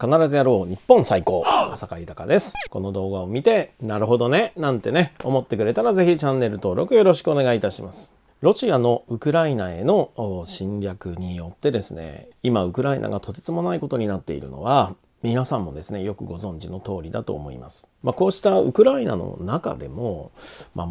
必ずやろう日本最高浅香豊ですこの動画を見てなるほどねなんてね思ってくれたらぜひチャンネル登録よろしくお願いいたしますロシアのウクライナへの侵略によってですね今ウクライナがとてつもないことになっているのは皆さんもですね、よくご存知の通りだと思います。まあ、こうしたウクライナの中でも、まあ、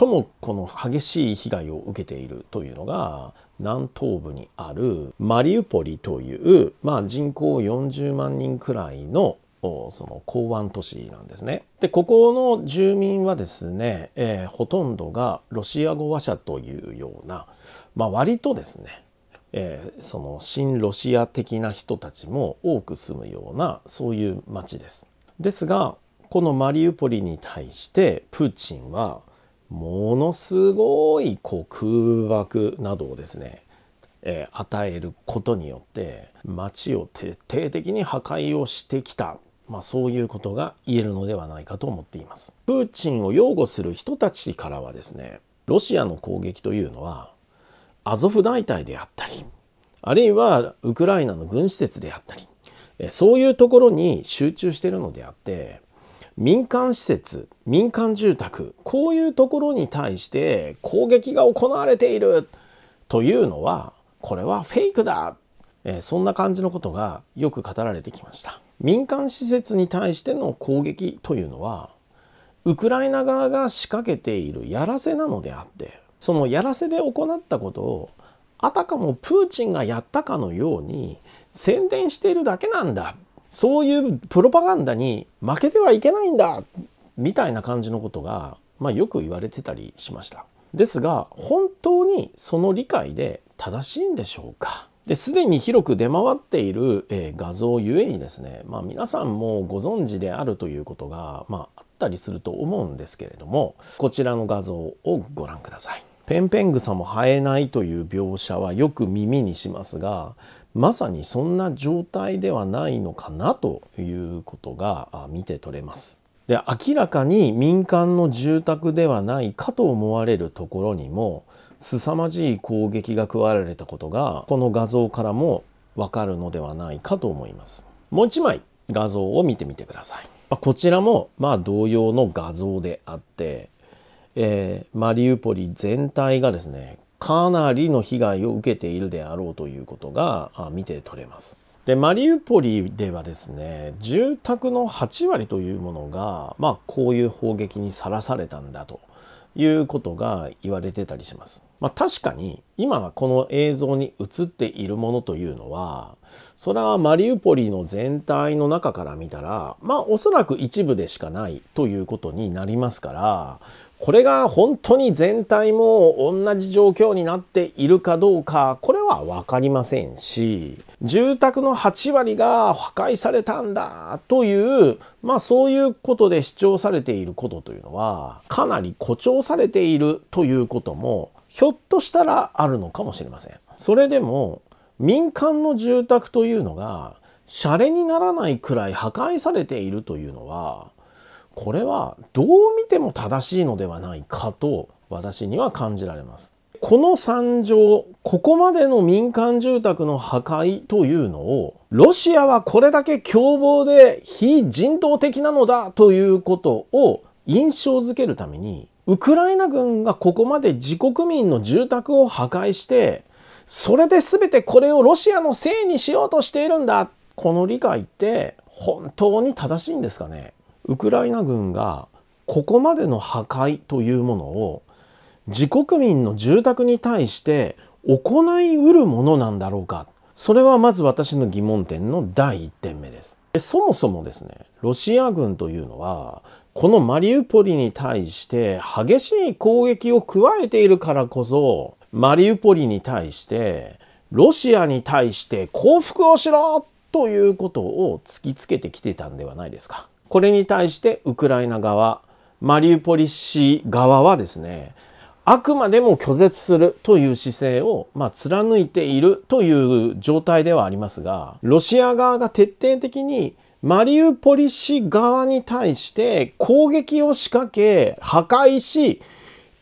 最もこの激しい被害を受けているというのが南東部にあるマリウポリという、まあ、人口40万人くらいのその港湾都市なんですね。でここの住民はですね、えー、ほとんどがロシア語話者というような、まあ、割とですねえー、その新ロシア的な人たちも多く住むようなそういう町です。ですがこのマリウポリに対してプーチンはものすごいこう空爆などをですね、えー、与えることによって町を徹底的に破壊をしてきた、まあ、そういうことが言えるのではないかと思っています。プーチンを擁護する人たちからはですねロシアの攻撃というのはアゾフ大隊であったりあるいはウクライナの軍施設であったりそういうところに集中しているのであって民間施設民間住宅こういうところに対して攻撃が行われているというのはこれはフェイクだ、えそんな感じのことがよく語られてきました民間施設に対しての攻撃というのはウクライナ側が仕掛けているやらせなのであってそのやらせで行ったことをあたかもプーチンがやったかのように宣伝しているだけなんだそういうプロパガンダに負けてはいけないんだみたいな感じのことが、まあ、よく言われてたりしました。ですが本当にその理解で正しいんでしょうかですでに広く出回っている、えー、画像ゆえにですね、まあ、皆さんもご存知であるということが、まあ、あったりすると思うんですけれどもこちらの画像をご覧ください。ペンペンサも生えないという描写はよく耳にしますがまさにそんな状態ではないのかなということが見て取れます。で明らかに民間の住宅ではないかと思われるところにも凄まじい攻撃が加えられたことがこの画像からもわかるのではないかと思います。もう一枚画像を見てみてください。こちらもまあ同様の画像であって、えー、マリウポリ全体がですねかなりの被害を受けているであろうということが見て取れます。でマリウポリではですね住宅の8割というものが、まあ、こういう砲撃にさらされたんだということが言われてたりします。まあ、確かに今この映像に映っているものというのはそれはマリウポリの全体の中から見たらまあおそらく一部でしかないということになりますからこれが本当に全体も同じ状況になっているかどうか、これはわかりませんし、住宅の8割が破壊されたんだという、まあそういうことで主張されていることというのは、かなり誇張されているということも、ひょっとしたらあるのかもしれません。それでも、民間の住宅というのが、シャレにならないくらい破壊されているというのは、これはどう見ても正しいのではないかと私には感じられます。この惨状、ここまでの民間住宅の破壊というのを、ロシアはこれだけ凶暴で非人道的なのだということを印象づけるために、ウクライナ軍がここまで自国民の住宅を破壊して、それで全てこれをロシアのせいにしようとしているんだ。この理解って本当に正しいんですかねウクライナ軍がここまでの破壊というものを自国民の住宅に対して行いうるものなんだろうかそれはまず私の疑問点の第1点目です。でそもそもですね、ロシア軍というのは、このマリウポリに対して激しい攻撃を加えているからこそ、マリウポリに対して、ロシアに対して降伏をしろということを突きつけてきてたんではないですか。これに対してウクライナ側マリウポリ市側はですねあくまでも拒絶するという姿勢を、まあ、貫いているという状態ではありますがロシア側が徹底的にマリウポリ市側に対して攻撃を仕掛け破壊し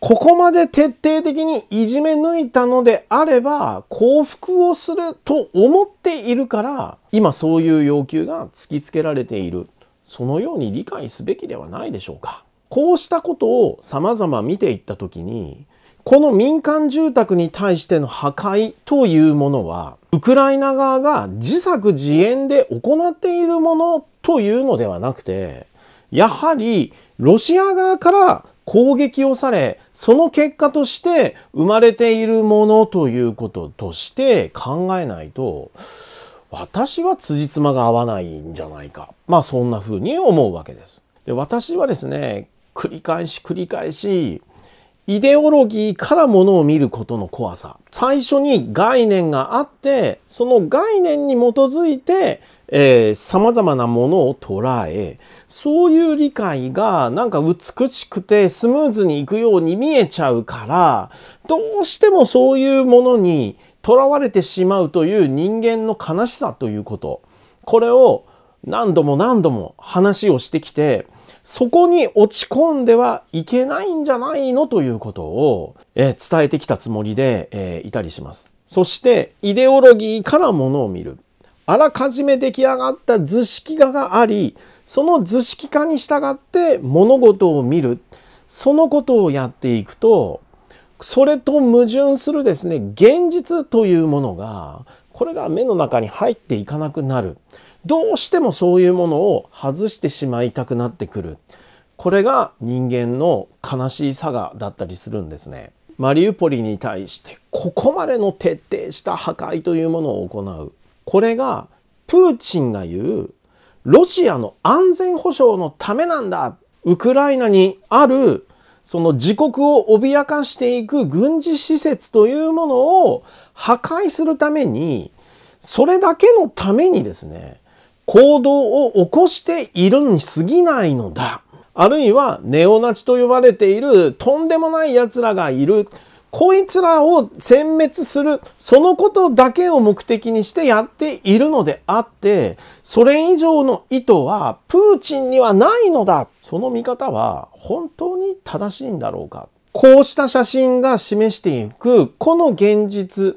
ここまで徹底的にいじめ抜いたのであれば降伏をすると思っているから今そういう要求が突きつけられているそのように理解すべきではないでしょうか。こうしたことを様々見ていったときに、この民間住宅に対しての破壊というものは、ウクライナ側が自作自演で行っているものというのではなくて、やはりロシア側から攻撃をされ、その結果として生まれているものということとして考えないと、私は辻褄が合わないんじゃないか。まあそんな風に思うわけです。で私はですね、繰り返し繰り返し、イデオロギーからものを見ることの怖さ。最初に概念があって、その概念に基づいて、えー、様々なものを捉え、そういう理解がなんか美しくてスムーズにいくように見えちゃうから、どうしてもそういうものに囚われてしまうという人間の悲しさということこれを何度も何度も話をしてきてそこに落ち込んではいけないんじゃないのということを、え伝えてきたつもりで、えいたりします。そしてイデオロギーからものを見る。あらかじめ出来上がった図式画がありその図式化に従って物事を見るそのことをやっていくとそれと矛盾するですね、現実というものが、これが目の中に入っていかなくなる。どうしてもそういうものを外してしまいたくなってくる。これが人間の悲しいさがだったりするんですね。マリウポリに対してここまでの徹底した破壊というものを行う。これがプーチンが言うロシアの安全保障のためなんだウクライナにあるその自国を脅かしていく軍事施設というものを破壊するために、それだけのためにですね、行動を起こしているに過ぎないのだ。あるいはネオナチと呼ばれているとんでもない奴らがいる。こいつらを殲滅する、そのことだけを目的にしてやっているのであって、それ以上の意図はプーチンにはないのだその見方は本当に正しいんだろうかこうした写真が示していく、この現実、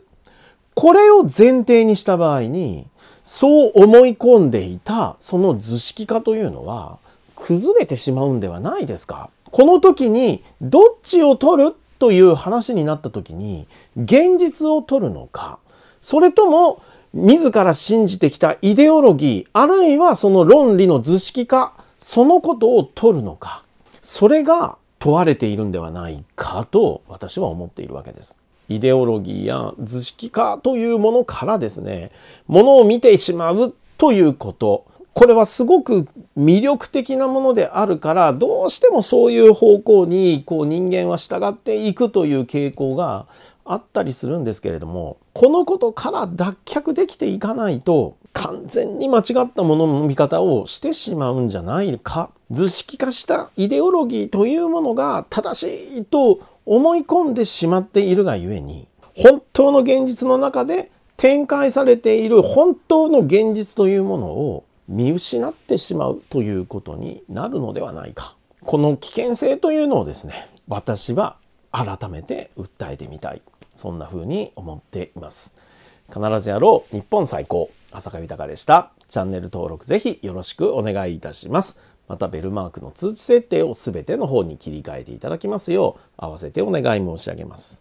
これを前提にした場合に、そう思い込んでいた、その図式化というのは、崩れてしまうんではないですかこの時にどっちを取るという話になった時に現実を取るのかそれとも自ら信じてきたイデオロギーあるいはその論理の図式化そのことを取るのかそれが問われているんではないかと私は思っているわけです。イデオロギーや図式化というものからですねものを見てしまうということこれはすごく魅力的なものであるからどうしてもそういう方向にこう人間は従っていくという傾向があったりするんですけれどもこのことから脱却できていかないと完全に間違ったものの見方をしてしまうんじゃないか図式化したイデオロギーというものが正しいと思い込んでしまっているがゆえに本当の現実の中で展開されている本当の現実というものを見失ってしまうということになるのではないかこの危険性というのをですね私は改めて訴えてみたいそんな風に思っています必ずやろう日本最高浅香豊でしたチャンネル登録ぜひよろしくお願いいたしますまたベルマークの通知設定を全ての方に切り替えていただきますよう合わせてお願い申し上げます